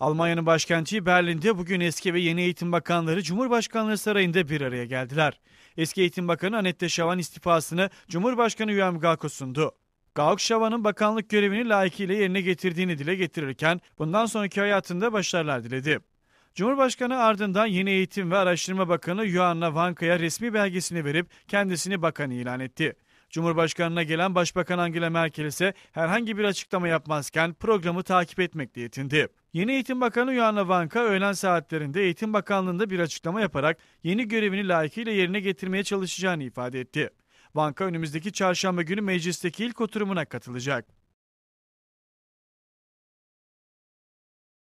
Almanya'nın başkenti Berlin'de bugün eski ve yeni eğitim bakanları Cumhurbaşkanlığı Sarayı'nda bir araya geldiler. Eski Eğitim Bakanı Annette Şavan istifasını Cumhurbaşkanı Yuan Gako sundu. Gauk Şavan'ın bakanlık görevini layıkıyla yerine getirdiğini dile getirirken bundan sonraki hayatında başarılar diledi. Cumhurbaşkanı ardından Yeni Eğitim ve Araştırma Bakanı Yuanna Vanka'ya resmi belgesini verip kendisini bakan ilan etti. Cumhurbaşkanına gelen Başbakan Angela Merkel ise herhangi bir açıklama yapmazken programı takip etmek diyetindi. Yeni Eğitim Bakanı Joanna Vanka öğlen saatlerinde Eğitim Bakanlığı'nda bir açıklama yaparak yeni görevini layıkıyla yerine getirmeye çalışacağını ifade etti. Vanka önümüzdeki çarşamba günü meclisteki ilk oturumuna katılacak.